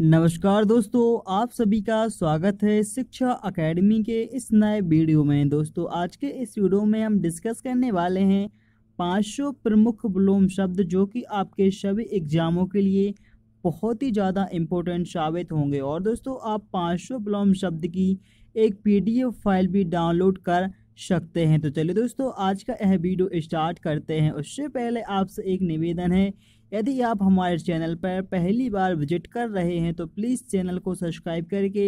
नमस्कार दोस्तों आप सभी का स्वागत है शिक्षा एकेडमी के इस नए वीडियो में दोस्तों आज के इस वीडियो में हम डिस्कस करने वाले हैं 500 प्रमुख विलोम शब्द जो कि आपके सभी एग्जामों के लिए बहुत ही ज़्यादा इम्पोर्टेंट साबित होंगे और दोस्तों आप 500 विलोम शब्द की एक पीडीएफ फाइल भी डाउनलोड कर सकते हैं तो चलिए दोस्तों आज का यह वीडियो स्टार्ट करते हैं उससे पहले आपसे एक निवेदन है यदि आप हमारे चैनल पर पहली बार विजिट कर रहे हैं तो प्लीज़ चैनल को सब्सक्राइब करके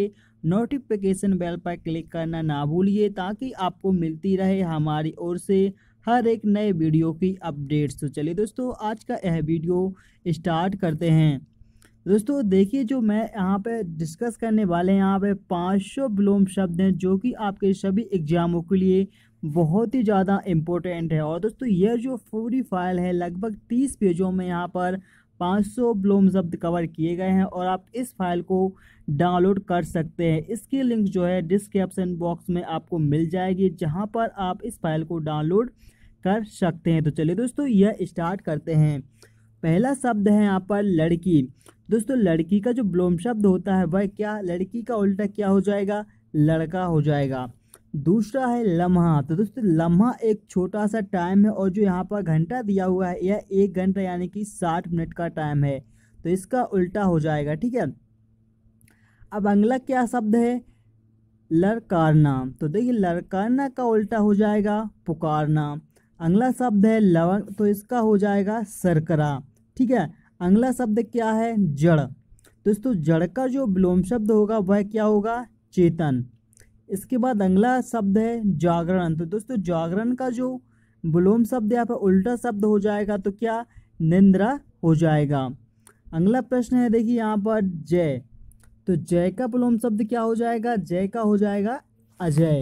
नोटिफिकेशन बेल पर क्लिक करना ना भूलिए ताकि आपको मिलती रहे हमारी ओर से हर एक नए वीडियो की अपडेट्स तो चलिए दोस्तों आज का यह वीडियो स्टार्ट करते हैं दोस्तों देखिए जो मैं यहाँ पे डिस्कस करने वाले हैं यहाँ पे 500 ब्लोम शब्द हैं जो कि आपके सभी एग्जामों के लिए बहुत ही ज़्यादा इम्पोर्टेंट है और दोस्तों यह जो पूरी फाइल है लगभग तीस पेजों में यहाँ पर 500 ब्लोम जब्त कवर किए गए हैं और आप इस फाइल को डाउनलोड कर सकते हैं इसकी लिंक जो है डिस्क्रिप्शन बॉक्स में आपको मिल जाएगी जहाँ पर आप इस फाइल को डाउनलोड कर सकते हैं तो चलिए दोस्तों यह स्टार्ट करते हैं पहला शब्द है यहाँ पर लड़की दोस्तों लड़की का जो ब्लोम शब्द होता है वह क्या लड़की का उल्टा क्या हो जाएगा लड़का हो जाएगा दूसरा है लम्हा तो दोस्तों लम्हा एक छोटा सा टाइम है और जो यहाँ पर घंटा दिया हुआ है यह एक घंटा यानी कि साठ मिनट का टाइम है तो इसका उल्टा हो जाएगा ठीक है अब अगला क्या शब्द है लड़कारना तो देखिए लड़कारना का उल्टा हो जाएगा पुकारना अगला शब्द है लवंग तो इसका हो जाएगा सरकरा ठीक है अगला शब्द क्या है जड़ दोस्तों जड़ का जो विलोम शब्द होगा वह क्या होगा चेतन इसके बाद अगला शब्द है जागरण अंत तो दोस्तों जागरण का जो विलोम शब्द यहाँ पर उल्टा शब्द हो जाएगा तो क्या निंद्रा हो जाएगा अगला प्रश्न है देखिए यहाँ पर जय तो जय का विलोम शब्द क्या हो जाएगा जय का हो जाएगा अजय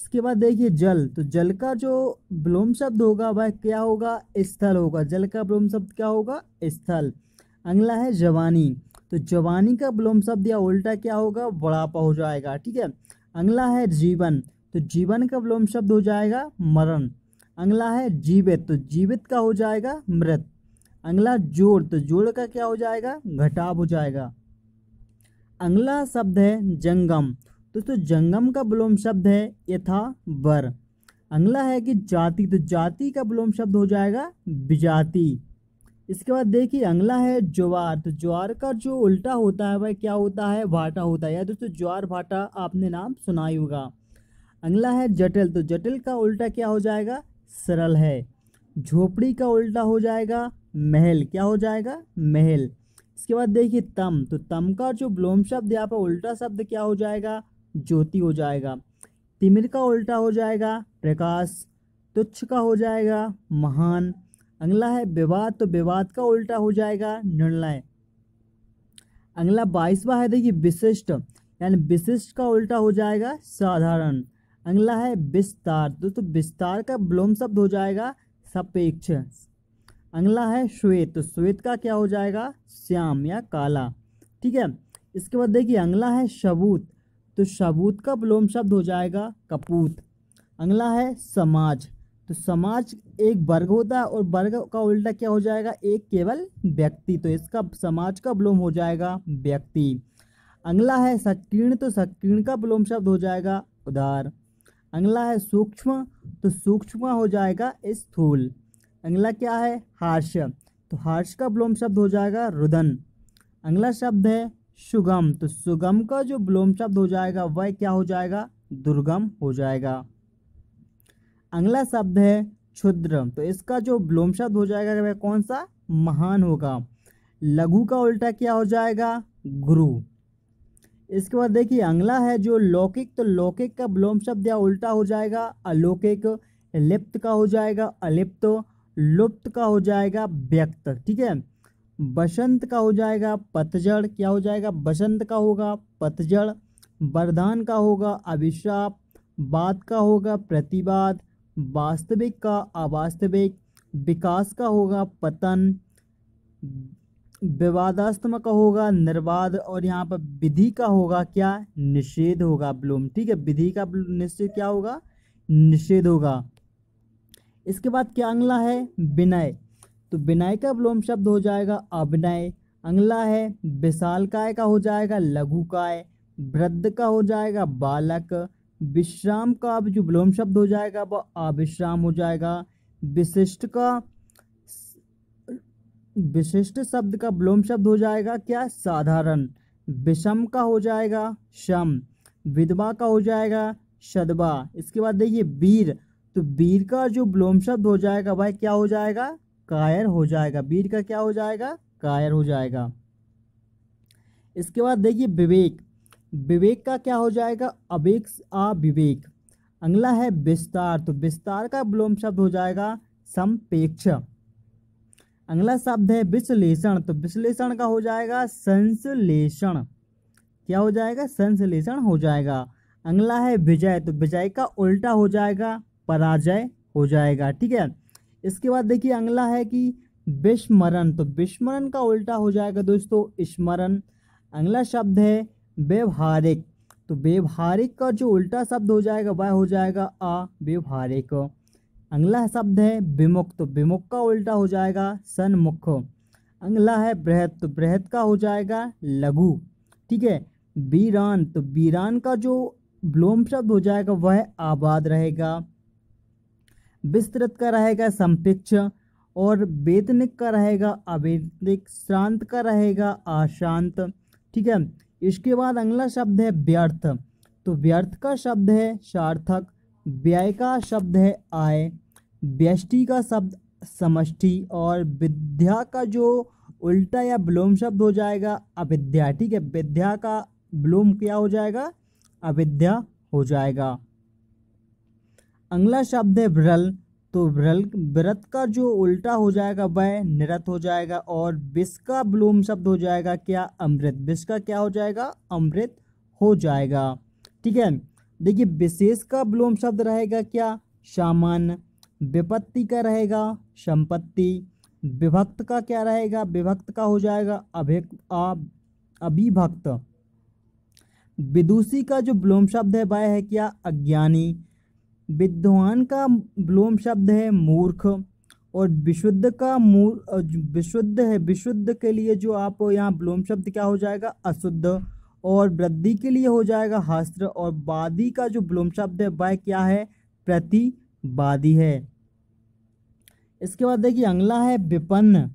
इसके बाद देखिए जल तो जल का जो विलोम शब्द होगा वह क्या होगा स्थल होगा जल का विलोम शब्द क्या होगा स्थल अगला है जवानी तो जवानी का विलोम शब्द या उल्टा क्या होगा बड़ापा हो जाएगा ठीक है अगला है जीवन तो जीवन का विलोम शब्द हो जाएगा मरण अगला है जीवित तो जीवित का हो जाएगा मृत अगला जोड़ तो जोड़ का क्या हो जाएगा घटाव हो जाएगा अगला शब्द है जंगम तो, तो जंगम का विलोम शब्द है यथा वर अगला है कि जाति तो जाति का विलोम शब्द हो जाएगा विजाति इसके बाद देखिए अगला है ज्वार तो ज्वार का जो उल्टा होता है वह क्या होता है भाटा होता है या दोस्तों ज्वार भाटा आपने नाम सुना ही होगा अगला है जटिल तो जटिल का उल्टा क्या हो जाएगा सरल है झोपड़ी का उल्टा हो जाएगा महल क्या हो जाएगा महल इसके बाद देखिए तम तो तम का जो ब्लोम शब्द यहाँ पर उल्टा शब्द क्या हो जाएगा ज्योति हो जाएगा तिमिर का उल्टा हो जाएगा प्रकाश तुच्छ का हो जाएगा महान अगला है विवाद तो विवाद का उल्टा हो जाएगा निर्णय अगला बाईसवा है देखिए विशिष्ट यानी विशिष्ट का उल्टा हो जाएगा साधारण अगला है विस्तार दोस्तों तो विस्तार का ब्लोम शब्द हो जाएगा सापेक्ष अगला है श्वेत तो श्वेत का क्या हो जाएगा श्याम या काला ठीक है इसके बाद देखिए अगला है सबूत तो सबूत का ब्लोम शब्द हो जाएगा कपूत अगला है समाज तो समाज एक वर्ग होता है और वर्ग का उल्टा क्या हो जाएगा एक केवल व्यक्ति तो इसका समाज का ब्लोम हो जाएगा व्यक्ति अगला है संकीर्ण तो संकीर्ण का ब्लोम शब्द हो जाएगा उदार अगला है सूक्ष्म तो सूक्ष्म हो जाएगा स्थूल अगला क्या है हार्श तो हर्ष का ब्लोम शब्द हो जाएगा रुदन अगला शब्द है सुगम तो सुगम का जो ब्लोम शब्द हो जाएगा वह क्या हो जाएगा दुर्गम हो जाएगा अगला शब्द है क्षुद्र तो इसका जो ब्लोम शब्द हो जाएगा वह कौन सा महान होगा लघु का उल्टा क्या हो जाएगा गुरु इसके बाद देखिए अगला है जो लौकिक तो लौकिक का ब्लोम शब्द या उल्टा हो जाएगा अलौकिक लिप्त का हो जाएगा अलिप्त लुप्त का हो जाएगा व्यक्त ठीक है बसंत का हो जाएगा पतझड़ क्या हो जाएगा बसंत का होगा पतझड़ वरदान का होगा अभिशाप बात का होगा प्रतिवाद वास्तविक का अवास्तविक विकास का होगा पतन विवादास्तम का होगा निर्वाद और यहाँ पर विधि का होगा क्या निषेध होगा ब्लूम ठीक है विधि का निश्चित क्या होगा निषेध होगा इसके बाद क्या अंगला है विनय तो विनय का ब्लोम शब्द हो जाएगा अभिनय अंगला है विशाल काय का हो जाएगा लघु काय वृद्ध का हो जाएगा बालक विश्राम का अब जो विलोम शब्द हो जाएगा वह अविश्राम हो जाएगा विशिष्ट का विशिष्ट शब्द का विलोम शब्द हो जाएगा क्या साधारण विषम का हो जाएगा शम विधवा का हो जाएगा शदवा इसके बाद देखिए वीर तो वीर का जो विलोम शब्द हो जाएगा वह क्या हो जाएगा कायर हो जाएगा वीर का क्या हो जाएगा कायर हो जाएगा इसके बाद देखिए विवेक विवेक का क्या हो जाएगा अवेक अविवेक अगला है विस्तार तो विस्तार का विलोम शब्द हो जाएगा संपेक्ष अगला शब्द है विश्लेषण तो विश्लेषण का हो जाएगा संश्लेषण क्या हो जाएगा संश्लेषण हो जाएगा अगला है विजय तो विजय का उल्टा हो जाएगा पराजय हो जाएगा ठीक है इसके बाद देखिए अगला है कि विस्मरण तो विस्मरण का उल्टा हो जाएगा दोस्तों स्मरण अगला शब्द है व्यवहारिक तो व्यवहारिक का जो उल्टा शब्द हो जाएगा वह हो जाएगा अव्यवहारिक अगला शब्द है विमुक्त तो विमुख का उल्टा हो जाएगा सन्मुख अगला है बृहत तो बृहद का हो जाएगा लघु ठीक है वीरान तो वीरान का जो ब्लोम शब्द हो जाएगा वह आबाद रहेगा विस्तृत का रहेगा संपिक्ष और वेतनिक का रहेगा अवेदनिक शांत का रहेगा अशांत ठीक है इसके बाद अगला शब्द है व्यर्थ तो व्यर्थ का शब्द है सार्थक व्यय का शब्द है आय व्यष्टि का शब्द समष्टि और विद्या का जो उल्टा या ब्लोम शब्द हो जाएगा अविद्या ठीक है विद्या का ब्लोम क्या हो जाएगा अविद्या हो जाएगा अगला शब्द है विरल तो व्रत का जो उल्टा हो जाएगा वह निरत हो जाएगा और विष का ब्लूम शब्द हो जाएगा क्या अमृत विष का क्या हो जाएगा अमृत हो जाएगा ठीक है देखिए विशेष का ब्लोम शब्द रहेगा क्या सामान्य विपत्ति का रहेगा संपत्ति विभक्त का क्या रहेगा विभक्त का हो जाएगा अभिक अभिभक्त विदुषी का जो ब्लोम शब्द है वह है क्या अज्ञानी विद्वान का ब्लोम शब्द है मूर्ख और विशुद्ध का मूर विशुद्ध है विशुद्ध के लिए जो आप यहाँ ब्लोम शब्द क्या हो जाएगा अशुद्ध और वृद्धि के लिए हो जाएगा हस्त्र और वादी का जो ब्लोम शब्द है वह क्या है प्रतिवादी है इसके बाद देखिए अंगला है विपन्न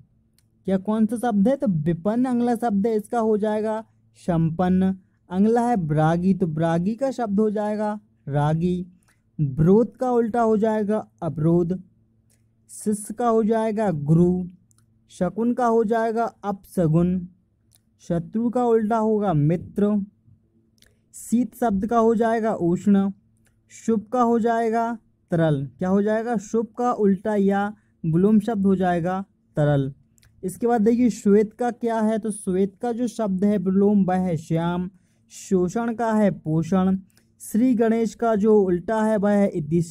क्या कौन सा शब्द है तो विपन्न अंगला शब्द है इसका हो जाएगा संपन्न अंगला है ब्रागी तो ब्रागी का शब्द हो जाएगा रागी ब्रोध का उल्टा हो जाएगा अवरोध शिष्य का हो जाएगा गुरु शकुन का हो जाएगा अपशगुन शत्रु का उल्टा होगा मित्र शीत शब्द का हो जाएगा उष्ण शुभ का हो जाएगा तरल क्या हो जाएगा शुभ का उल्टा या ग्लूम शब्द हो जाएगा तरल इसके बाद देखिए श्वेत का क्या है तो श्वेत का जो शब्द है विलोम वह है श्याम शोषण का है पोषण श्री गणेश का जो उल्टा है वह है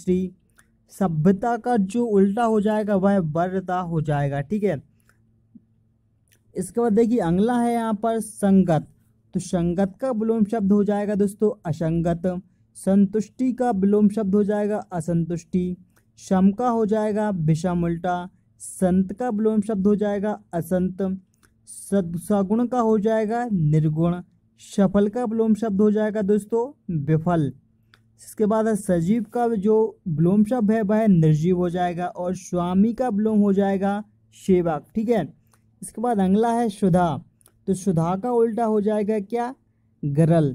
सभ्यता का जो उल्टा हो जाएगा वह वर्रता हो जाएगा ठीक है इसके बाद देखिए अंगला है यहाँ पर संगत तो संगत का विलोम शब्द हो जाएगा दोस्तों असंगत संतुष्टि का विलोम शब्द हो जाएगा असंतुष्टि शम का हो जाएगा विषम उल्टा संत का विलोम शब्द हो जाएगा असंत सगुण का हो जाएगा निर्गुण सफल का विलोम शब्द हो जाएगा दोस्तों विफल इसके बाद सजीव का जो विलोम शब्द है वह निर्जीव हो जाएगा और स्वामी का विलोम हो जाएगा सेवक ठीक है इसके बाद अगला है सुधा तो सुधा का उल्टा हो जाएगा क्या गरल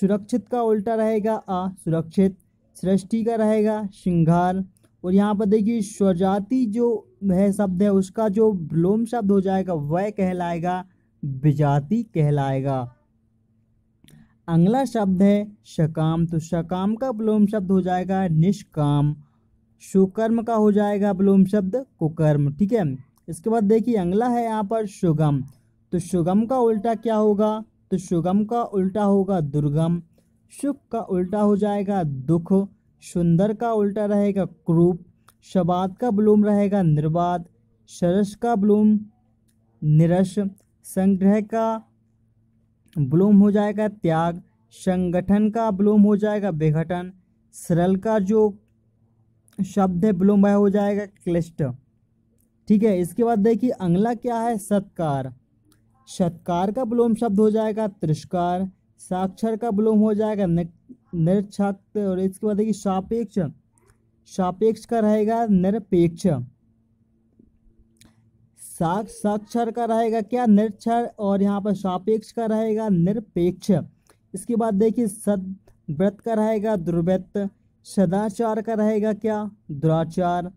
सुरक्षित का उल्टा रहेगा असुरक्षित सृष्टि का रहेगा श्रृंगार और यहाँ पर देखिए स्वजाति जो है शब्द है उसका जो विलोम शब्द हो जाएगा वह कहलाएगा विजाति कहलाएगा अगला शब्द है शकाम तो शकाम का विलोम शब्द हो जाएगा निष्काम सुकर्म का हो जाएगा विलोम शब्द कुकर्म ठीक है इसके बाद देखिए अगला है यहाँ पर सुगम तो सुगम का उल्टा क्या होगा तो सुगम का उल्टा होगा दुर्गम सुख का उल्टा हो जाएगा दुख सुंदर का उल्टा रहेगा क्रूप शबाद का ब्लूम रहेगा निर्बाध सरस का ब्लूम निरस संग्रह का ब्लूम हो जाएगा त्याग संगठन का ब्लूम हो जाएगा विघटन सरल का जो शब्द है ब्लूम वह हो जाएगा क्लिष्ट ठीक है इसके बाद देखिए अगला क्या है सत्कार सत्कार का ब्लूम शब्द हो जाएगा त्रिष्कार साक्षर का ब्लूम हो जाएगा निरक्ष और इसके बाद देखिए सापेक्ष सापेक्ष का रहेगा निरपेक्ष साक्ष साक्षर का रहेगा क्या निरक्षर और यहाँ पर सापेक्ष का रहेगा निरपेक्ष इसके बाद देखिए सद व्रत का रहेगा दुर्व्रत सदाचार का रहेगा क्या दुराचार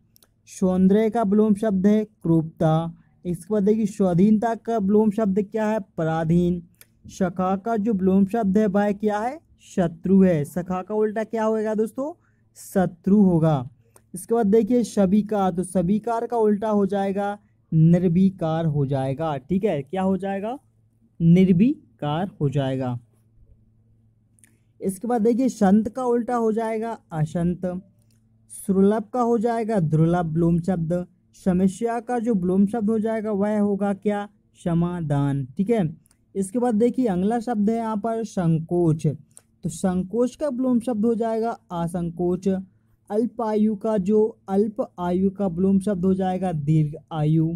सौंदर्य का ब्लोम शब्द है क्रूपता इसके बाद देखिए स्वाधीनता का ब्लूम शब्द क्या है पराधीन सखा का जो ब्लोम शब्द है वह क्या है शत्रु है सखा का उल्टा क्या होगा दोस्तों शत्रु होगा इसके बाद देखिए सभी का तो सभी कार का उल्टा हो जाएगा निर्विकार हो जाएगा ठीक है क्या हो जाएगा निर्विकार हो जाएगा इसके बाद देखिए संत का उल्टा हो जाएगा असंत सुलभ का हो जाएगा दुर्लभ ब्लूम शब्द समस्या का जो ब्लूम शब्द हो जाएगा वह होगा क्या समाधान ठीक है इसके बाद देखिए अगला शब्द है यहाँ पर संकोच तो संकोच का ब्लूम शब्द हो जाएगा असंकोच अल्प आयु का जो अल्प आयु का ब्लोम शब्द हो जाएगा दीर्घ आयु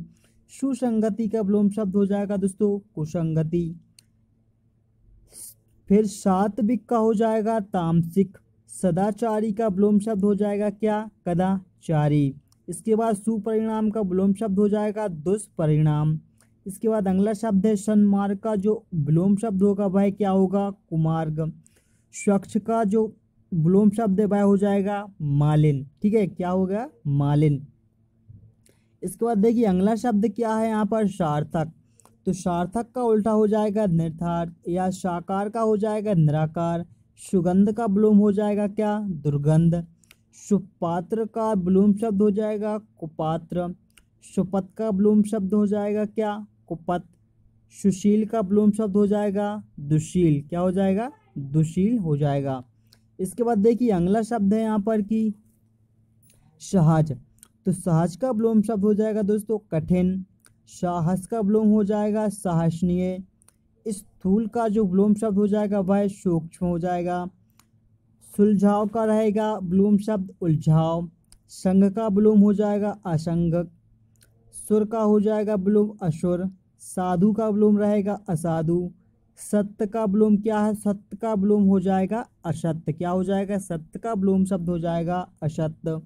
सुसंगति का ब्लोम शब्द हो जाएगा दोस्तों कुसंगति फिर सात्विक का हो जाएगा तामसिक सदाचारी का ब्लूम शब्द हो जाएगा क्या कदाचारी इसके बाद सुपरिणाम का ब्लोम शब्द हो जाएगा दुष्परिणाम इसके बाद अगला शब्द है सन्मार्ग का जो ब्लोम शब्द होगा वह क्या होगा कुमार्ग स्वच्छ का जो ब्लोम शब्द है वह हो जाएगा मालिन ठीक है क्या हो गया मालिन इसके बाद देखिए अगला शब्द क्या है यहाँ पर सार्थक तो सार्थक का उल्टा हो जाएगा निर्धार या साकार का हो जाएगा निराकार सुगंध का ब्लूम हो जाएगा क्या दुर्गंध सुपात्र का ब्लूम शब्द हो जाएगा कुपात्र सुपत का ब्लूम शब्द हो जाएगा क्या कुपत सुशील का ब्लूम शब्द हो जाएगा दुशील क्या हो जाएगा दुशील हो जाएगा इसके बाद देखिए अगला शब्द है यहाँ पर कि शाहज तो सहज का ब्लोम शब्द हो जाएगा दोस्तों कठिन साहस का ब्लोम हो जाएगा साहसनीय स्थूल का जो ब्लोम शब्द हो जाएगा वह सूक्ष्म हो जाएगा सुलझाव का रहेगा ब्लोम शब्द उलझाव संघ का ब्लोम हो जाएगा असंग सुर का हो जाएगा ब्लोम असुर साधु का ब्लोम रहेगा असाधु सत्य का ब्लूम क्या है सत्य का ब्लूम हो जाएगा असत्य क्या हो जाएगा सत्य का ब्लूम शब्द हो जाएगा असत्य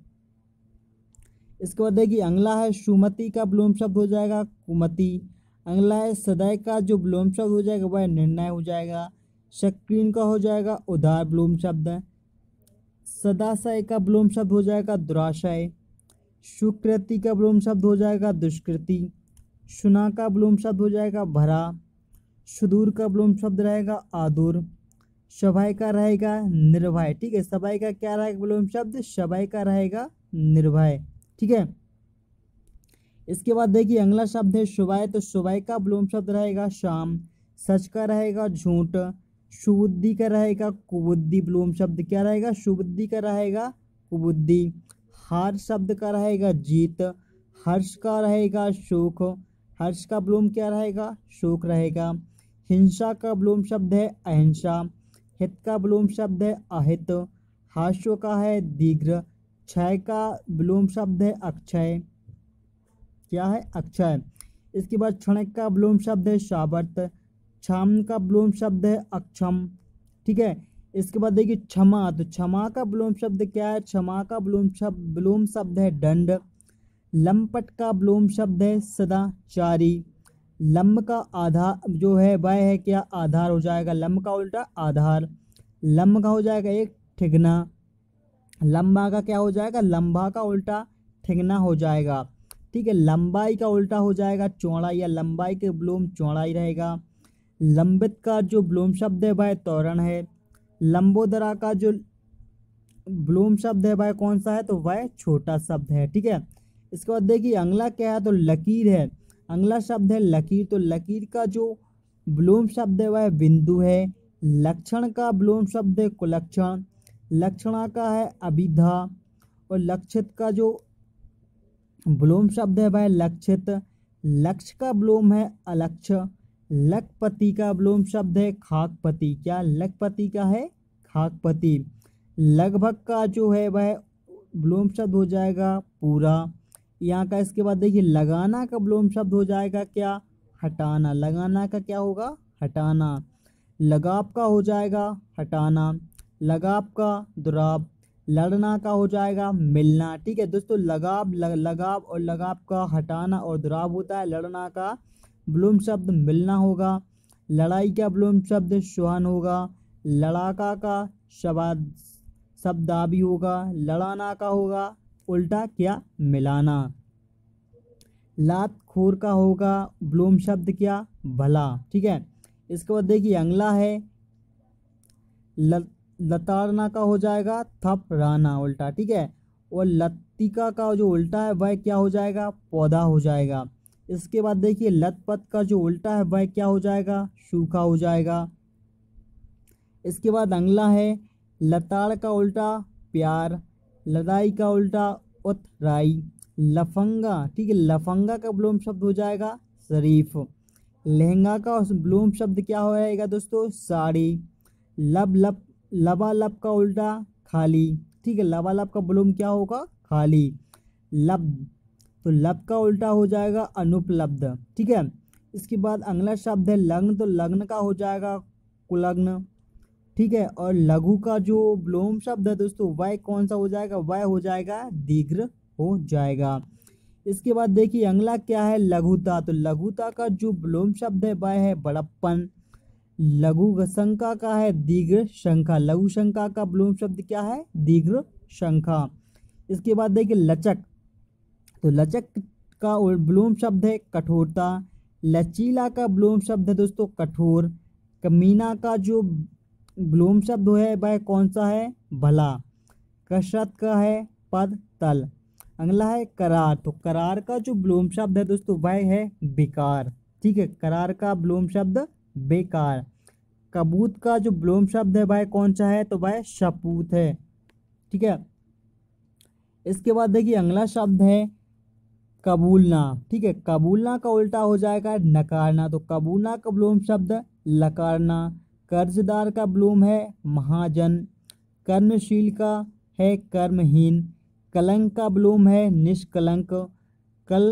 इसके बाद देखिए अंगला है सुमति का ब्लूम शब्द हो जाएगा कुमति अगला है सदय का जो ब्लूम शब्द हो जाएगा वह निर्णय हो जाएगा शक्रीन का हो जाएगा उदार ब्लूम शब्द सदाशय का ब्लूम शब्द हो जाएगा दुराशय सुकृति का ब्लूम शब्द हो जाएगा दुष्कृति सुना का ब्लूम शब्द हो जाएगा भरा सुदूर का ब्लोम शब्द रहेगा आदूर शबाई का रहेगा निर्भय ठीक है सबाई का क्या रहेगा विलोम शब्द शबाई का रहेगा निर्भय ठीक है इसके बाद देखिए अगला शब्द है शुबाय तो सुबह का विलोम शब्द रहेगा शाम सच का रहेगा झूठ शुबुद्धि का रहेगा कुबुद्धि विलोम शब्द क्या रहेगा शुबुद्धि का रहेगा कुबुद्धि हार शब्द का रहेगा जीत हर्ष का रहेगा सुख हर्ष का ब्लूम क्या रहेगा शोक रहेगा हिंसा का ब्लूम शब्द है अहिंसा हित का ब्लूम शब्द है अहित हास्य का है दीर्घ क्षय का ब्लूम शब्द है अक्षय क्या है अक्षय इसके बाद क्षणक का ब्लूम शब्द है शावर्त क्षम का ब्लूम शब्द है अक्षम ठीक है इसके बाद देखिए क्षमा तो क्षमा का ब्लूम शब्द क्या है क्षमा का ब्लूम शब्द ब्लूम शब्द है दंड लंपट का ब्लोम शब्द है सदाचारी लम्ब का आधार जो है वह है क्या आधार हो जाएगा लम्ब का उल्टा आधार लम्ब का हो जाएगा एक ठिगना लंबा का क्या हो जाएगा लंबा का उल्टा ठिगना हो जाएगा ठीक है लंबाई का उल्टा हो जाएगा चौड़ाई या लंबाई के ब्लोम चौड़ाई रहेगा लंबित का जो ब्लोम शब्द है वह तोरण है लंबोदरा का जो ब्लोम शब्द है वह कौन सा है तो वह छोटा शब्द है ठीक है इसके बाद देखिए अंगला क्या है तो लकीर है अंगला शब्द है लकीर तो लकीर का जो ब्लूम शब्द है वह बिंदु है लक्षण का ब्लूम शब्द है कुलक्षण लक्षणा का है अभिधा और लक्षित का जो ब्लूम शब्द है वह लक्षित लक्ष्य का ब्लोम है अलक्ष्य लखपति का ब्लूम शब्द है खाकपति क्या लखपति का है खाकपति लगभग का जो है वह ब्लूम शब्द हो जाएगा पूरा यहाँ का इसके बाद देखिए लगाना का ब्लोम शब्द हो जाएगा क्या हटाना लगाना का क्या होगा हटाना लगाव का हो जाएगा हटाना लगाव का दुराब लड़ना का हो जाएगा मिलना ठीक है दोस्तों लगाव लग, लगाव और लगाव का हटाना और दुराब होता है लड़ना का ब्लूम शब्द मिलना होगा लड़ाई का ब्लूम शब्द सुहान होगा लड़ाका का शब्द शब्दाबी होगा लड़ाना का होगा उल्टा क्या मिलाना लात खोर का होगा ब्लूम शब्द क्या भला ठीक है इसके बाद देखिए अंगला है ल, लतारना का हो जाएगा थप राना उल्टा ठीक है और लत्तिका का जो उल्टा है वह क्या हो जाएगा पौधा हो जाएगा इसके बाद देखिए लतपत का जो उल्टा है वह क्या हो जाएगा सूखा हो जाएगा इसके बाद अंगला है लताड़ का उल्टा प्यार लदाई का उल्टा उतराई लफंगा ठीक है लफंगा का ब्लूम शब्द हो जाएगा शरीफ लहंगा का ब्लूम शब्द क्या हो जाएगा दोस्तों साड़ी लब लब लबा लब का उल्टा खाली ठीक है लबा लब का ब्लूम क्या होगा खाली लब तो लब का उल्टा हो जाएगा अनुपलब्ध ठीक है इसके बाद अगला शब्द है लग्न तो लग्न का हो जाएगा कुलग्न ठीक है और लघु का जो ब्लोम शब्द है दोस्तों वह कौन सा हो जाएगा वह हो जाएगा दीर्घ हो जाएगा इसके बाद देखिए अंगला क्या है लघुता तो लघुता का जो ब्लोम शब्द है वह है बड़प्पन लघु शंका का है दीर्घ शंखा लघु शंका का ब्लोम शब्द क्या है दीर्घ शंखा इसके बाद देखिए लचक तो लचक का ब्लोम शब्द है कठोरता लचीला का ब्लोम शब्द है दोस्तों कठोर कमीना का जो ग्लूम शब्द है वह कौन सा है भला कसरत का है पद तल अगला है करार तो करार का जो ब्लूम शब्द है दोस्तों वह है बेकार ठीक है करार का ब्लूम शब्द बेकार कबूत का जो ब्लूम शब्द है वह कौन सा है तो वह शपूत है ठीक है इसके बाद देखिए अगला शब्द है कबूलना ठीक है कबूलना का उल्टा हो जाएगा नकारना तो कबूलना का ब्लूम शब्द लकारना कर्जदार का ब्लूम है महाजन कर्मशील का है कर्महीन कलंक का ब्लूम है निष्कलंक कल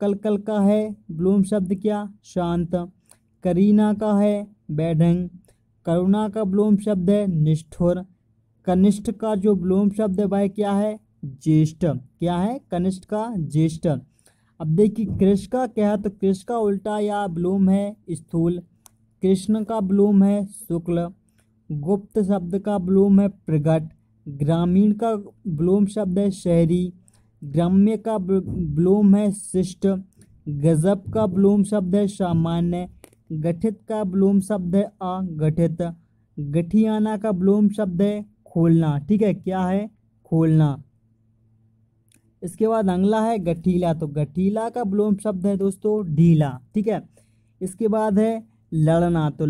कलकल का है ब्लूम शब्द क्या शांत करीना का है बैढंग करुणा का ब्लूम शब्द है निष्ठुर कनिष्ठ का जो ब्लूम शब्द है वह क्या है ज्येष्ठ क्या है कनिष्ठ का ज्येष्ठ अब देखिए कृष का क्या है तो कृष का उल्टा या ब्लूम है स्थूल कृष्ण का ब्लूम है शुक्ल गुप्त शब्द का ब्लूम है प्रगट ग्रामीण का ब्लूम शब्द है शहरी ग्राम्य का ब्लोम है शिष्ट गजब का ब्लोम शब्द है सामान्य गठित का ब्लोम शब्द है अगठित गठियाना का ब्लोम शब्द है खोलना ठीक है क्या है खोलना इसके बाद अगला है गठीला तो गठीला का ब्लूम शब्द है दोस्तों ढीला ठीक है इसके बाद है लड़ना तो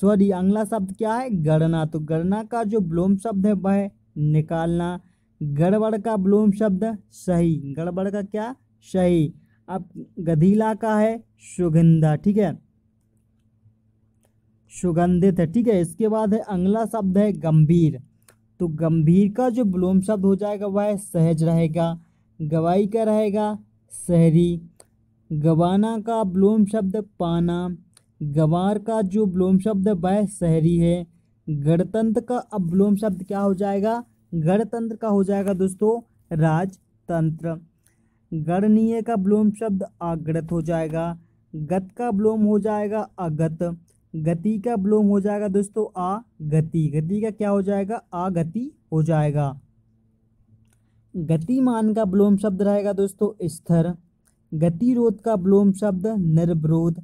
सॉरी अगला शब्द क्या है गणना तो गणना का जो ब्लोम शब्द है वह निकालना गड़बड़ का ब्लोम शब्द सही गड़बड़ का क्या सही अब गधीला का है सुगंधा ठीक है सुगंधित है ठीक है इसके बाद है अगला शब्द है गंभीर तो गंभीर का जो ब्लोम शब्द हो जाएगा वह सहज रहेगा गवाई का रहेगा शहरी गवाना का ब्लोम शब्द पाना गवार का जो ब्लोम शब्द है वह शहरी है गणतंत्र का अब ब्लोम शब्द क्या हो जाएगा गणतंत्र का हो जाएगा दोस्तों राजतंत्र गणनीय का ब्लोम शब्द अगणत हो जाएगा गत का ब्लोम हो जाएगा अगत गति का ब्लोम हो जाएगा दोस्तों आ गति गति का क्या हो जाएगा आ गति हो जाएगा गतिमान का ब्लोम शब्द रहेगा दोस्तों स्थिर गतिरोध का ब्लोम शब्द निर्विरोध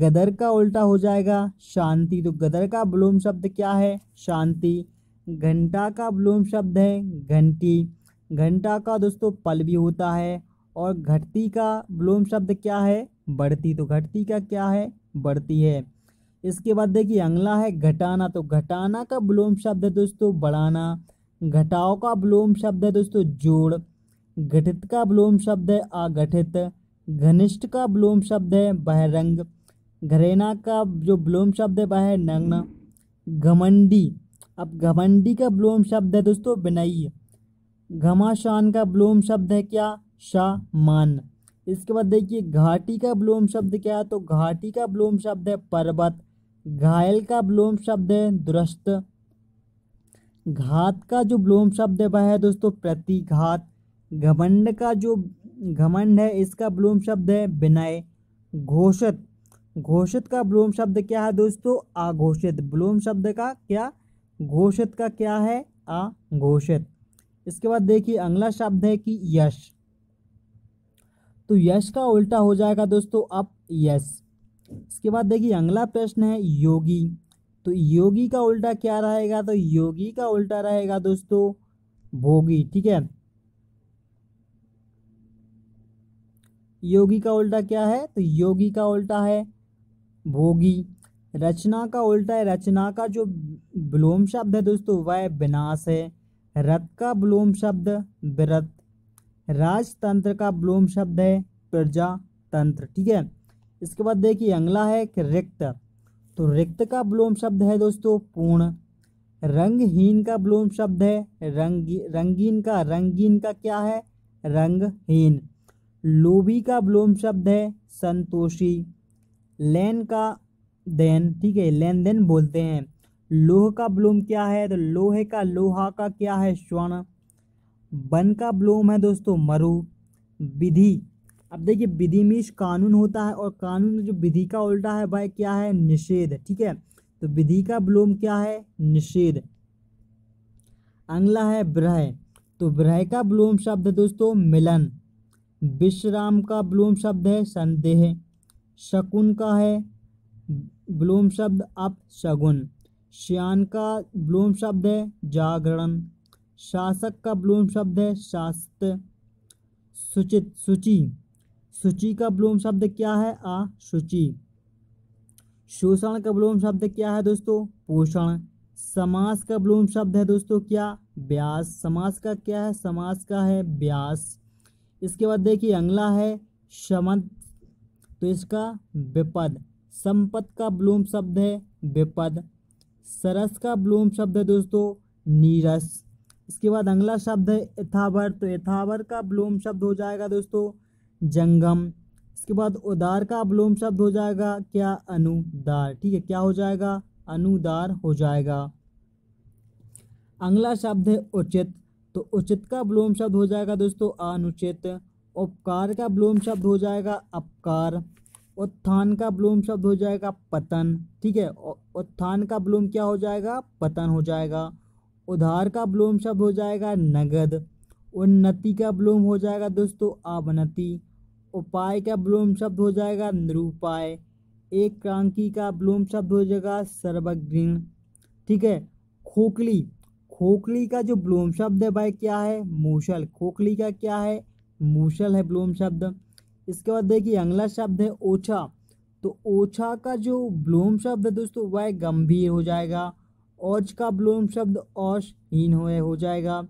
गदर का उल्टा हो जाएगा शांति तो गदर का ब्लूम शब्द क्या है शांति घंटा का ब्लूम शब्द है घंटी घंटा का दोस्तों पल भी होता है और घटती का ब्लूम शब्द क्या है बढ़ती तो घटती का क्या है बढ़ती है इसके बाद देखिए अंगला है घटाना तो घटाना का ब्लूम शब्द है दोस्तों बढ़ाना घटाओ का ब्लूम शब्द है दोस्तों जोड़ घटित का ब्लूम शब्द है अघटित घनिष्ठ का ब्लूम शब्द है बहरंग घरेना का जो ब्लोम शब्द है वह है नग्न घमंडी अब घमंडी का ब्लोम शब्द है दोस्तों बिनाई घमाशान का ब्लोम शब्द है क्या मान इसके बाद देखिए घाटी का ब्लोम शब्द क्या है तो घाटी का ब्लोम शब्द है पर्वत घायल का ब्लोम शब्द है दुरस्त घात का जो ब्लोम शब्द है वह है दोस्तों प्रतिघात घमंड का जो घमंड है इसका ब्लोम शब्द है विनय घोषित घोषित का ब्लोम शब्द क्या है दोस्तों आघोषित ब्लोम शब्द का क्या घोषित का क्या है अघोषित इसके बाद देखिए अगला शब्द है कि यश तो यश का उल्टा हो जाएगा दोस्तों अप यश इसके बाद देखिए अगला प्रश्न है योगी तो योगी का उल्टा क्या रहेगा तो योगी का उल्टा रहेगा दोस्तों भोगी ठीक है योगी का उल्टा क्या है तो योगी का उल्टा है भोगी रचना का उल्टा है रचना का जो विलोम शब्द है दोस्तों वह विनाश है रथ का विलोम शब्द विरत राजतंत्र का विलोम शब्द है प्रजातंत्र ठीक है इसके बाद देखिए अंगला है कि रिक्त तो रिक्त का विलोम शब्द है दोस्तों पूर्ण रंगहीन का विलोम शब्द है रंगी रंगीन का रंगीन का क्या है रंगहीन लोभी का विलोम शब्द है संतोषी लेन का देन ठीक है लेन देन बोलते हैं लोह का ब्लूम क्या है तो लोहे का लोहा का क्या है स्वर्ण बन का ब्लूम है दोस्तों मरु विधि अब देखिए विधि मीश कानून होता है और कानून जो विधि का उल्टा है भाई क्या है निषेध ठीक है तो विधि का ब्लूम क्या है निषेध अंगला है ब्रह तो ब्रह का ब्लूम शब्द है दोस्तों मिलन विश्राम का ब्लूम शब्द है संदेह शकुन का है ब्लूम शब्द अप शगुन श्यान का ब्लूम शब्द है जागरण शासक का ब्लूम शब्द है शास्त सुचित सूची सूची का ब्लूम शब्द क्या है आ सूची शोषण का ब्लूम शब्द क्या है दोस्तों पोषण समास का ब्लूम शब्द है दोस्तों क्या ब्यास समास का क्या है समास का है ब्यास इसके बाद देखिए अंगला है शमद तो इसका विपद संपत का ब्लूम शब्द है विपद सरस का ब्लूम शब्द है दोस्तों नीरस इसके बाद अगला शब्द है यथावर तो यथावर का ब्लूम शब्द हो जाएगा दोस्तों जंगम इसके बाद उदार का ब्लूम शब्द हो जाएगा क्या अनुदार ठीक है क्या हो जाएगा अनुदार हो जाएगा अगला शब्द है उचित तो उचित का ब्लूम शब्द हो जाएगा दोस्तों अनुचित उपकार का ब्लोम शब्द हो जाएगा अपकार उत्थान का ब्लोम शब्द हो जाएगा पतन ठीक है उत्थान का ब्लोम क्या हो जाएगा पतन हो जाएगा उधार का ब्लोम शब्द हो जाएगा नगद उन्नति का ब्लोम हो जाएगा दोस्तों अवनति उपाय का ब्लोम शब्द हो जाएगा निरूपाय एक क्रांति का ब्लोम शब्द हो जाएगा सर्वग्रीण ठीक है खोखली खोखली का जो ब्लोम शब्द है भाई क्या है मूशल खोखली का क्या है मूशल है ब्लोम शब्द इसके बाद देखिए अगला शब्द है ओछा तो ओछा का जो ब्लोम शब्द है दोस्तों वह गंभीर हो जाएगा औज का ब्लोम शब्द औषहीन हो, हो जाएगा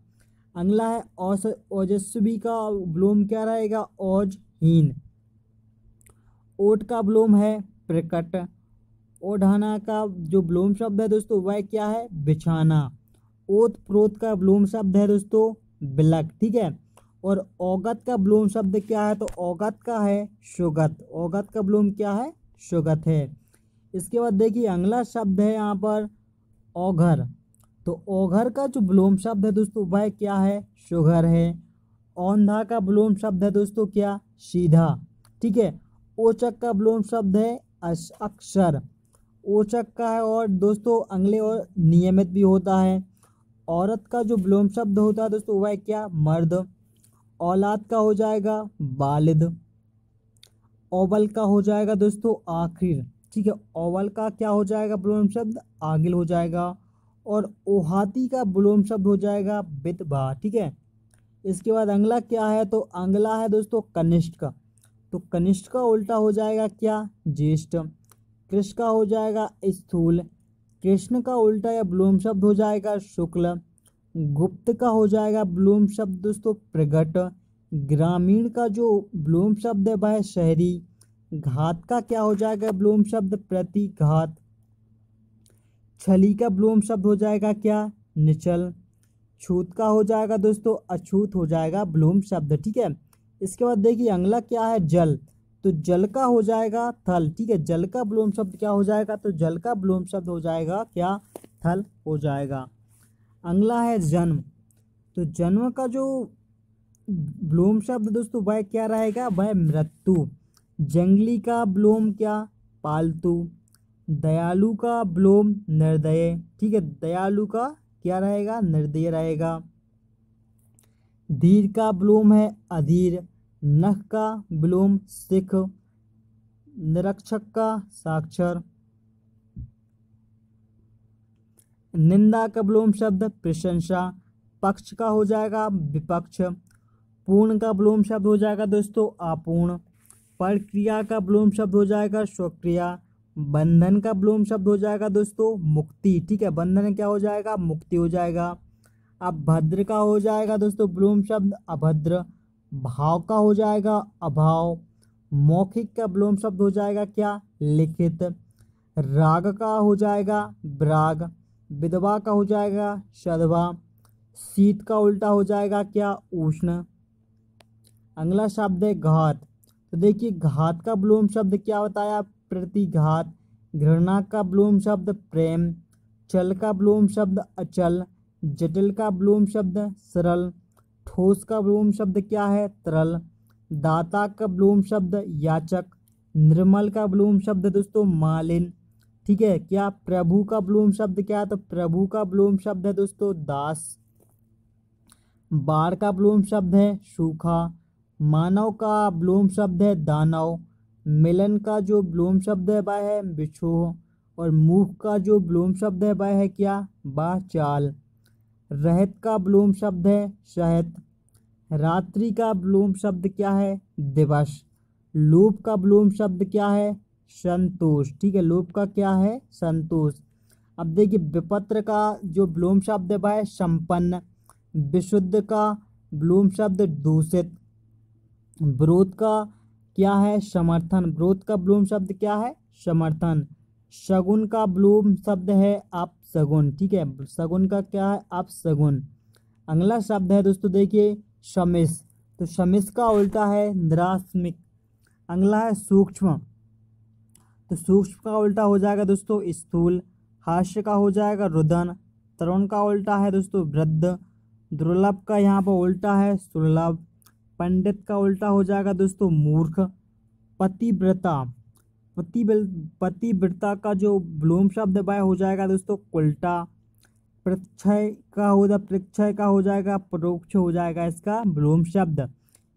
अगला है औस ओजस्वी का ब्लोम क्या रहेगा औजहीन ओट का ब्लोम है प्रकट ओढ़ाना का जो ब्लोम शब्द है दोस्तों वह क्या है बिछाना ओत प्रोत का ब्लोम शब्द है दोस्तों बिलक ठीक है और औगत का ब्लूम शब्द क्या है तो औगत का है शुगत औगत का ब्लूम क्या है शुगत है इसके बाद देखिए अगला शब्द है यहाँ पर ओघर तो ओघर का जो ब्लूम शब्द है दोस्तों वह क्या है शुगर है औंधा का ब्लूम शब्द है दोस्तों क्या सीधा ठीक है ओचक का ब्लूम शब्द है अक्षर ओचक का है और दोस्तों अंगले और नियमित भी होता है औरत का जो ब्लोम शब्द होता है दोस्तों वह क्या मर्द औलाद का हो जाएगा बालिद ओवल का हो जाएगा दोस्तों आखिर ठीक है ओवल का क्या हो जाएगा ब्लोम शब्द आगिल हो जाएगा और ओहाती का ब्लोम शब्द हो जाएगा बिदबा ठीक है इसके बाद अंगला क्या है तो अंगला है दोस्तों कनिष्ठ का तो कनिष्ठ का उल्टा हो जाएगा क्या ज्येष्ठ कृष्ण का हो जाएगा स्थूल कृष्ण का उल्टा या ब्लोम शब्द हो जाएगा शुक्ल गुप्त का हो जाएगा ब्लूम शब्द दोस्तों प्रगट ग्रामीण का जो ब्लूम शब्द है वह शहरी घात का क्या हो जाएगा ब्लूम शब्द प्रतिघात छली का ब्लूम शब्द हो जाएगा क्या निचल छूत का हो जाएगा दोस्तों अछूत हो जाएगा ब्लूम शब्द ठीक है इसके बाद देखिए अंगला क्या है जल तो जल का हो जाएगा थल ठीक है जल का ब्लूम शब्द क्या हो जाएगा तो जल का ब्लूम शब्द हो जाएगा क्या थल हो जाएगा अगला है जन्म तो जन्म का जो ब्लोम शब्द दोस्तों वह क्या रहेगा वह मृत्यु जंगली का ब्लोम क्या पालतू दयालु का ब्लोम निर्दय ठीक है दयालु का क्या रहेगा निर्दय रहेगा धीर का ब्लोम है अधीर नख का ब्लोम सिख निरक्षक का साक्षर निंदा का कबलोम शब्द प्रशंसा पक्ष का हो जाएगा विपक्ष पूर्ण का ब्लोम शब्द हो जाएगा दोस्तों अपूर्ण प्रक्रिया का ब्लोम शब्द हो जाएगा स्वक्रिया बंधन का ब्लोम शब्द हो जाएगा दोस्तों मुक्ति ठीक है बंधन क्या हो जाएगा मुक्ति हो जाएगा अभद्र का हो जाएगा दोस्तों ब्लोम शब्द अभद्र भाव का हो जाएगा अभाव मौखिक का ब्लोम शब्द हो जाएगा क्या लिखित राग का हो जाएगा ब्राग विधवा का हो जाएगा शधवा शीत का उल्टा हो जाएगा क्या उष्ण अगला शब्द है घात तो देखिए घात का ब्लोम शब्द क्या बताया प्रतिघात घृणा का ब्लोम शब्द प्रेम चल का ब्लोम शब्द अचल जटिल का ब्लोम शब्द सरल ठोस का ब्लोम शब्द क्या है तरल दाता का ब्लोम शब्द याचक निर्मल का ब्लोम शब्द दोस्तों मालिन ठीक है क्या प्रभु का ब्लूम शब्द क्या है तो प्रभु का ब्लूम शब्द है दोस्तों दास बाढ़ का ब्लूम शब्द है सूखा मानव का ब्लूम शब्द है दानव मिलन का जो ब्लूम शब्द है वह है बिछोह और मुख का जो ब्लूम शब्द है वह है क्या बाह चाल रहत का ब्लूम शब्द है शहत रात्रि का ब्लूम शब्द क्या है दिवस लूप का ब्लूम शब्द क्या है संतोष ठीक है लोप का क्या है संतोष अब देखिए विपत्र का जो ब्लोम शब्द है संपन्न विशुद्ध का ब्लोम शब्द दूषित विरोध का क्या है समर्थन विरोध का ब्लोम शब्द क्या है समर्थन शगुन का ब्लोम शब्द है आप सगुन ठीक है सगुन का क्या है आप सगुन अगला शब्द है दोस्तों देखिए शमिश तो शमिश का उल्टा है निराश्मिक अगला है सूक्ष्म तो सूक्ष्म का उल्टा हो जाएगा दोस्तों स्थूल हास्य का हो जाएगा रुदन तरुण का उल्टा है दोस्तों वृद्ध दुर्लभ का यहाँ पर उल्टा है सुलभ पंडित का उल्टा हो जाएगा दोस्तों मूर्ख पतिव्रता पति पतिव्रता का जो ब्लूम शब्द वह हो जाएगा दोस्तों उल्टा प्रक्षय का हो जाए प्रक्षय का हो जाएगा परोक्ष हो जाएगा इसका ब्लूम शब्द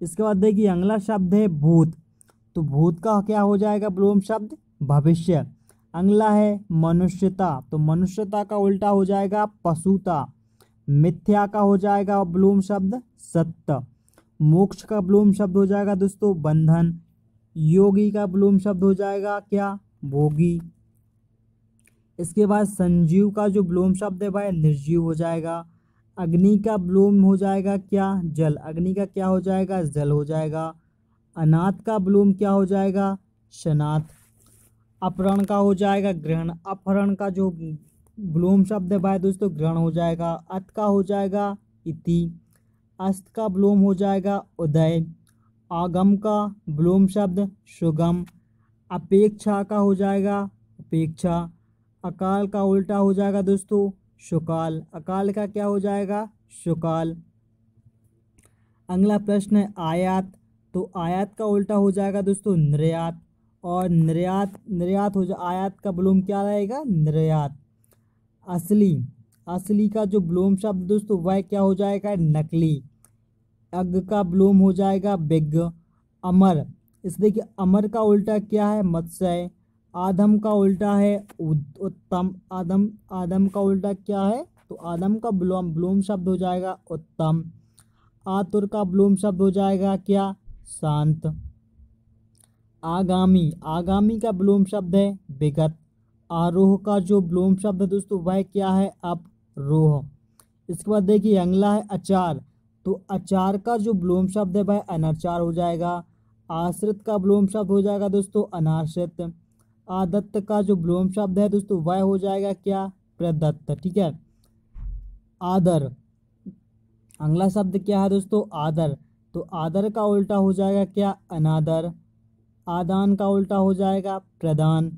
इसके बाद देखिए अगला शब्द है भूत तो भूत का क्या हो जाएगा ब्लूम शब्द भविष्य अगला है मनुष्यता तो मनुष्यता का उल्टा हो जाएगा पशुता मिथ्या का हो जाएगा ब्लूम शब्द सत्य मोक्ष का ब्लूम शब्द हो जाएगा दोस्तों बंधन योगी का ब्लूम शब्द हो जाएगा क्या भोगी इसके बाद संजीव का जो ब्लूम शब्द है भाई निर्जीव हो जाएगा अग्नि का ब्लूम हो जाएगा क्या जल अग्नि का क्या हो जाएगा जल हो जाएगा अनाथ का ब्लूम क्या हो जाएगा शनाथ अपहरण का हो जाएगा ग्रहण अपहरण का जो ब्लोम शब्द है भाई दोस्तों ग्रहण हो जाएगा अत का हो जाएगा इति अस्त का ब्लोम हो जाएगा उदय आगम का ब्लोम शब्द सुगम अपेक्षा का हो जाएगा अपेक्षा अकाल का उल्टा हो जाएगा दोस्तों शुकाल अकाल का क्या हो जाएगा शुकाल अगला प्रश्न है आयात तो आयात का उल्टा हो जाएगा दोस्तों निर्यात और निर्यात निर्यात हो जाए आयात का ब्लूम क्या रहेगा निर्यात असली असली का जो ब्लूम शब्द दोस्तों वह क्या हो जाएगा नकली अग का ब्लूम हो जाएगा बिग अमर इस देखिए अमर का उल्टा क्या है मत्स्य आदम का उल्टा है उत्तम आदम आदम का उल्टा क्या है तो आदम का ब्लूम ब्लूम शब्द हो जाएगा उत्तम आतुर का ब्लूम शब्द हो जाएगा क्या शांत आगामी आगामी का ब्लोम शब्द है विगत आरोह का जो ब्लोम शब्द है दोस्तों वह क्या है अब रोह इसके बाद देखिए अंगला है अचार तो अचार का जो ब्लोम शब्द है वह अनाचार हो जाएगा आश्रित का ब्लोम शब्द हो जाएगा दोस्तों अनाश्रित आदत्त का जो ब्लोम शब्द है दोस्तों वह हो जाएगा क्या प्रदत्त ठीक है आदर अंगला शब्द क्या है दोस्तों आदर तो आदर का उल्टा हो जाएगा क्या अनादर आदान का उल्टा हो जाएगा प्रदान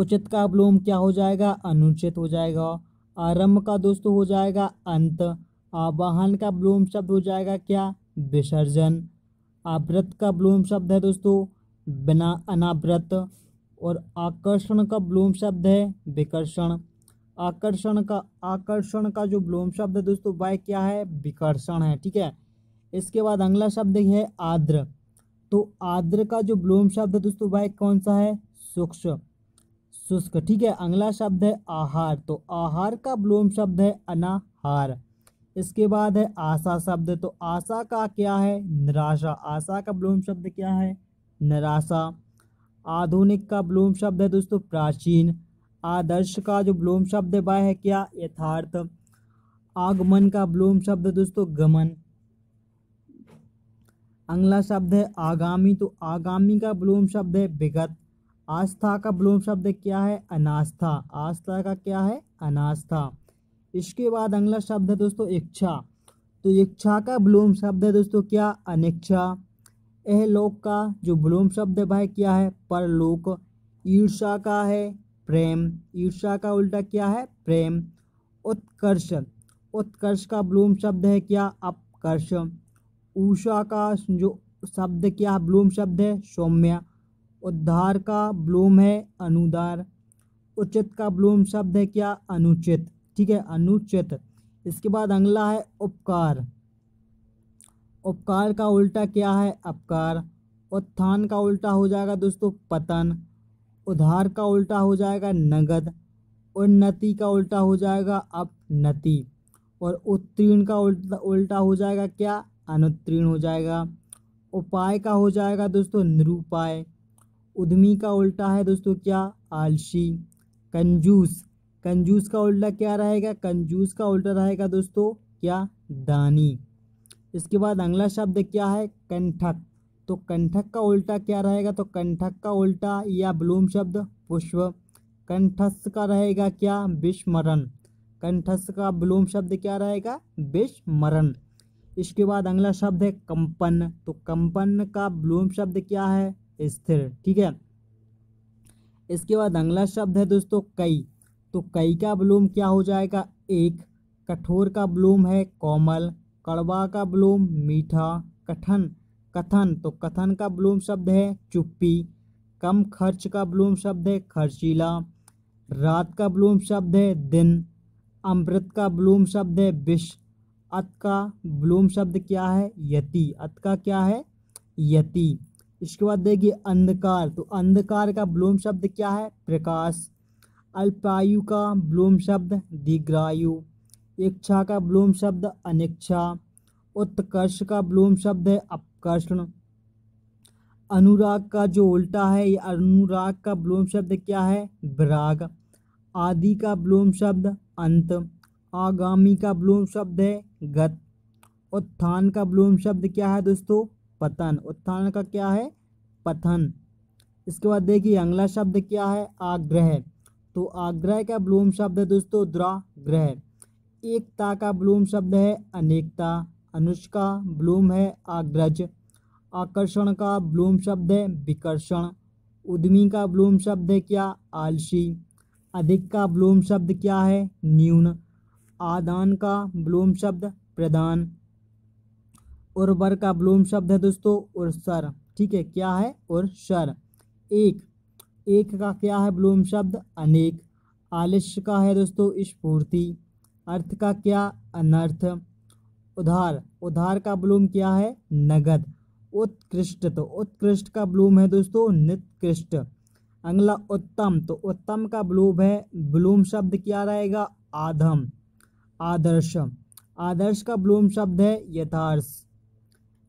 उचित का अवलोम क्या हो जाएगा अनुचित हो जाएगा आरंभ का दोस्तों हो जाएगा अंत आवाहन का ब्लोम शब्द हो जाएगा क्या विसर्जन आवृत का ब्लोम शब्द है दोस्तों बिना अनावृत और आकर्षण का ब्लोम शब्द है विकर्षण आकर्षण का आकर्षण का जो ब्लोम शब्द है दोस्तों वह क्या है विकर्षण है ठीक है इसके बाद अगला शब्द है आद्र तो आर्द्र का जो ब्लूम शब्द है दोस्तों वह कौन सा है सूक्ष्म शुष्क ठीक है अगला शब्द है आहार तो आहार का ब्लोम शब्द है अनाहार इसके बाद है आशा शब्द तो आशा का क्या है निराशा आशा का ब्लोम शब्द क्या है निराशा आधुनिक का ब्लोम शब्द है दोस्तों प्राचीन आदर्श का जो ब्लोम शब्द है वह है क्या यथार्थ आगमन का ब्लोम शब्द दोस्तों गमन अगला शब्द है आगामी तो आगामी का ब्लूम शब्द है विगत आस्था का ब्लूम शब्द क्या है अनास्था आस्था का क्या है अनास्था इसके बाद अगला शब्द है दोस्तों इच्छा तो इच्छा का ब्लूम शब्द है दोस्तों क्या अनिच्छा लोक का जो ब्लूम शब्द है भाई क्या है परलोक ईर्षा का है प्रेम ईर्षा का उल्टा क्या है प्रेम उत्कर्ष उत्कर्ष का ब्लूम शब्द है क्या अपकर्ष ऊषा का जो शब्द क्या ब्लूम शब्द है सौम्या उद्धार का ब्लूम है अनुदार उचित का ब्लूम शब्द है क्या अनुचित ठीक है अनुचित इसके बाद अगला है उपकार उपकार का उल्टा क्या है अपकार उत्थान का उल्टा हो जाएगा दोस्तों पतन उधार का उल्टा हो जाएगा नगद उन्नति का उल्टा हो जाएगा अपनति और उत्तीर्ण का उल्टा उल्टा हो जाएगा क्या अनुत्तीर्ण हो जाएगा उपाय का हो जाएगा दोस्तों निरुपाय उद्यमी का उल्टा है दोस्तों क्या आलसी कंजूस कंजूस का उल्टा क्या रहेगा कंजूस का उल्टा रहेगा दोस्तों क्या दानी इसके बाद अगला शब्द क्या है कंठक तो कंठक का उल्टा क्या रहेगा तो कंठक का उल्टा या ब्लूम शब्द पुष्प कंठस्थ का रहेगा क्या विस्मरण कंठस्थ का ब्लूम शब्द क्या रहेगा विस्मरण इसके बाद अगला शब्द है कंपन तो कंपन का ब्लूम शब्द क्या है स्थिर ठीक है इसके बाद अगला शब्द है दोस्तों कई तो कई का ब्लूम क्या हो जाएगा एक कठोर का ब्लूम है कोमल कड़वा का ब्लूम मीठा कठन कथन तो कथन का ब्लूम शब्द है चुप्पी कम खर्च का ब्लूम शब्द है खर्चीला रात का ब्लूम शब्द है दिन अमृत का ब्लूम शब्द है विष अत का ब्लूम शब्द क्या है यति अत का क्या है यति इसके बाद देखिए अंधकार तो अंधकार का ब्लूम शब्द क्या है प्रकाश अल्पायु का ब्लूम शब्द दीर्घायु इच्छा का ब्लूम शब्द अनिच्छा उत्कर्ष का ब्लूम शब्द है अपकर्षण अनुराग का जो उल्टा है ये अनुराग का ब्लूम शब्द क्या है विराग आदि का ब्लूम शब्द अंत आगामी का ब्लूम शब्द है गत उत्थान का ब्लूम शब्द क्या है दोस्तों पतन उत्थान का क्या है पतन इसके बाद देखिए अंगला शब्द क्या है आग्रह तो आग्रह का ब्लूम शब्द है दोस्तों द्राग्रह एकता का ब्लूम शब्द है अनेकता अनुष्का ब्लूम है आग्रज आकर्षण का ब्लूम शब्द है विकर्षण उद्यमी का ब्लूम शब्द है क्या आलसी अधिक का ब्लूम शब्द क्या है न्यून आदान का ब्लूम शब्द प्रदान उर्वर का ब्लूम शब्द है दोस्तों और सर ठीक है क्या है और सर एक एक का क्या है ब्लूम शब्द अनेक आलिश का है दोस्तों स्फूर्ति अर्थ का क्या अनर्थ उधार उधार का ब्लूम क्या है नगद उत्कृष्ट तो उत्कृष्ट का ब्लूम है दोस्तों नित्कृष्ट अगला उत्तम तो उत्तम का ब्लूम है ब्लूम शब्द क्या रहेगा आधम आदर्श आदर्श का ब्लूम शब्द है यथार्थ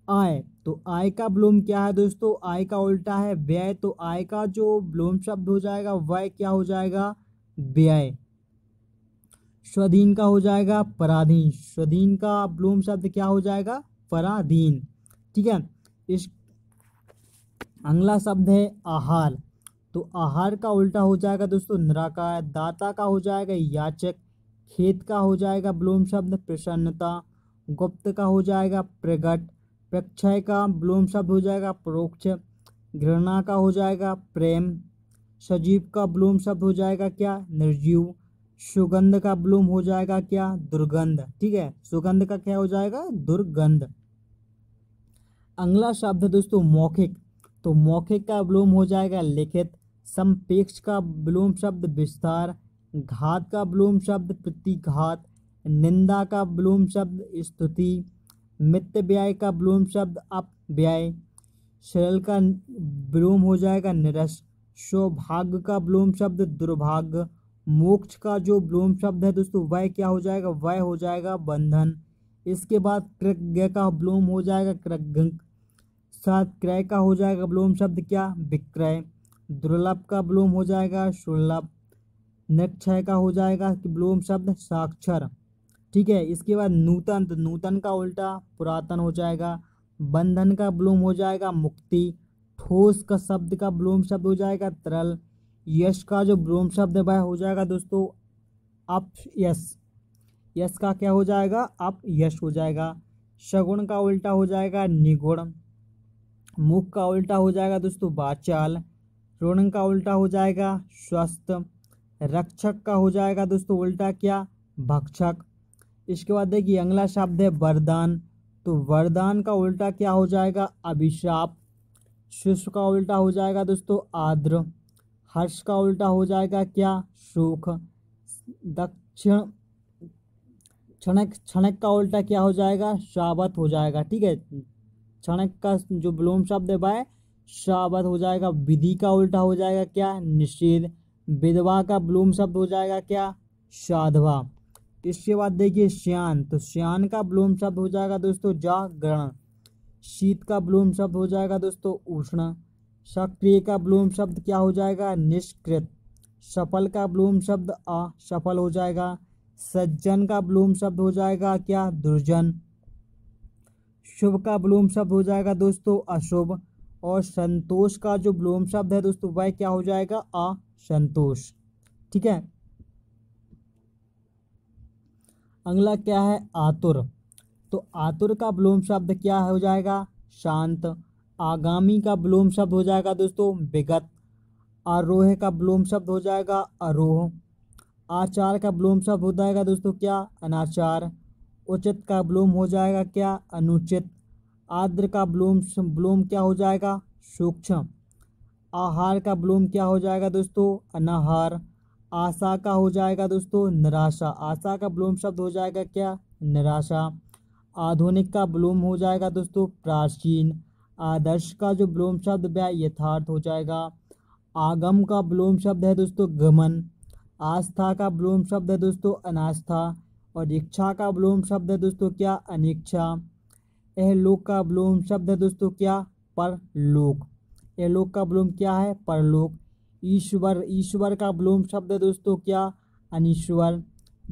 आय तो आय का ब्लूम क्या है दोस्तों आय का उल्टा है व्यय तो आय का जो ब्लूम शब्द हो जाएगा वह क्या हो जाएगा व्यय स्वाधीन का हो जाएगा पराधीन स्वाधीन का ब्लूम शब्द क्या हो जाएगा पराधीन ठीक है इस अगला शब्द है आहार तो आहार का उल्टा हो जाएगा दोस्तों निराकार दाता का हो जाएगा याचक खेत का हो जाएगा ब्लोम शब्द प्रसन्नता गुप्त का हो जाएगा प्रगट प्रक्षय का ब्लोम शब्द हो जाएगा परोक्ष घृणा का हो जाएगा प्रेम सजीव का ब्लूम शब्द हो जाएगा क्या निर्जीव सुगंध का ब्लूम हो जाएगा क्या दुर्गंध ठीक है सुगंध का क्या हो जाएगा दुर्गंध अगला शब्द दोस्तों मौखिक तो मौखिक का ब्लूम हो जाएगा लिखित संपेक्ष का ब्लूम शब्द विस्तार घात का ब्लूम शब्द प्रतिघात निंदा का ब्लूम शब्द स्तुति मित्त व्यय का ब्लूम शब्द अपव्यय सरल का ब्लूम हो जाएगा निरस सौभाग्य का ब्लूम शब्द दुर्भाग्य मोक्ष का जो ब्लूम शब्द है दोस्तों वह क्या हो जाएगा वह हो जाएगा बंधन इसके बाद कृज्ञ का ब्लूम हो जाएगा कृज्ञ साथ क्रय का हो जाएगा ब्लूम शब्द क्या विक्रय दुर्लभ का ब्लूम हो जाएगा सुलभ नेक्स्ट का हो जाएगा ब्लोम शब्द साक्षर ठीक है इसके बाद नूतन तो नूतन का उल्टा पुरातन हो जाएगा बंधन का ब्लोम हो जाएगा मुक्ति ठोस का शब्द का ब्लोम शब्द हो जाएगा तरल यश का जो ब्लोम शब्द है वह हो जाएगा दोस्तों अप यश यश का क्या हो जाएगा अप यश हो जाएगा शगुण का उल्टा हो जाएगा निगुण मुख का उल्टा हो जाएगा दोस्तों वाचाल ऋण का उल्टा हो जाएगा स्वस्थ रक्षक का हो जाएगा दोस्तों उल्टा क्या भक्षक इसके बाद देखिए अगला शब्द है वरदान तो वरदान का उल्टा क्या हो जाएगा अभिशाप शिष्य का उल्टा हो जाएगा दोस्तों आद्र हर्ष का उल्टा हो जाएगा क्या सुख दक्षिण क्षणक क्षणक का उल्टा क्या हो जाएगा शाबत हो जाएगा ठीक है क्षणक का जो ब्लोम शब्द है वह शाबत हो जाएगा विधि का उल्टा हो जाएगा क्या निषेध विधवा का ब्लूम शब्द हो जाएगा क्या साधवा इसके बाद देखिए श्यान तो श्यान का ब्लूम शब्द हो जाएगा दोस्तों जागरण शीत का ब्लूम शब्द हो जाएगा दोस्तों उष्ण सक्रिय का ब्लूम शब्द क्या हो जाएगा निष्कृत सफल का ब्लूम शब्द असफल हो जाएगा सज्जन का ब्लूम शब्द हो जाएगा क्या दुर्जन शुभ का ब्लूम शब्द हो जाएगा दोस्तों अशुभ और संतोष का जो ब्लोम शब्द है दोस्तों वह क्या हो जाएगा आ संतोष ठीक है अगला क्या है आतुर तो आतुर का ब्लोम शब्द क्या हो जाएगा शांत आगामी का ब्लोम शब्द हो जाएगा दोस्तों विगत आरोह का ब्लोम शब्द हो जाएगा आरोह आचार का ब्लोम शब्द हो जाएगा दोस्तों क्या अनाचार उचित का ब्लोम हो जाएगा क्या अनुचित आर्द्र का ब्लोम ब्लूम क्या हो जाएगा सूक्ष्म आहार का ब्लोम क्या हो जाएगा दोस्तों अनाहार आशा का हो जाएगा दोस्तों निराशा आशा का ब्लोम शब्द हो जाएगा क्या निराशा आधुनिक का ब्लोम हो जाएगा दोस्तों प्राचीन आदर्श का जो ब्लोम शब्द है यथार्थ हो जाएगा आगम का ब्लोम शब्द है दोस्तों गमन आस्था का ब्लोम शब्द है दोस्तों अनास्था और इच्छा का ब्लोम शब्द है दोस्तों क्या अनिच्छा एहलोक का ब्लोम शब्द है दोस्तों क्या परलोक एहलोक का ब्लोम क्या है परलोक ईश्वर ईश्वर का ब्लोम शब्द है दोस्तों क्या अनिश्वर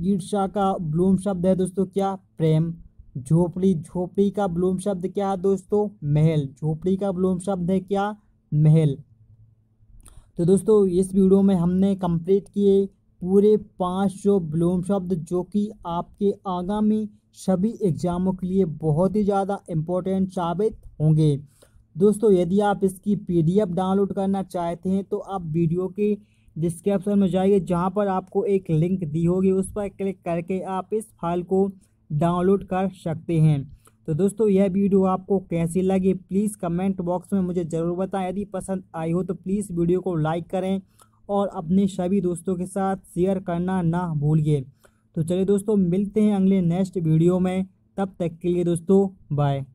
ईर्षा का ब्लोम शब्द है दोस्तों क्या प्रेम झोपड़ी झोपड़ी का ब्लोम शब्द क्या है दोस्तों महल झोपड़ी का ब्लोम शब्द है क्या महल तो दोस्तों इस वीडियो में हमने कंप्लीट किए पूरे पाँच सौ ब्लूम शब्द जो कि आपके आगामी सभी एग्ज़ामों के लिए बहुत ही ज़्यादा इम्पोर्टेंट साबित होंगे दोस्तों यदि आप इसकी पीडीएफ डाउनलोड करना चाहते हैं तो आप वीडियो के डिस्क्रिप्शन में जाइए जहां पर आपको एक लिंक दी होगी उस पर क्लिक करके आप इस फाइल को डाउनलोड कर सकते हैं तो दोस्तों यह वीडियो आपको कैसी लगी प्लीज़ कमेंट बॉक्स में मुझे ज़रूर बताएं यदि पसंद आई हो तो प्लीज़ वीडियो को लाइक करें और अपने सभी दोस्तों के साथ शेयर करना ना भूलिए तो चलिए दोस्तों मिलते हैं अगले नेक्स्ट वीडियो में तब तक के लिए दोस्तों बाय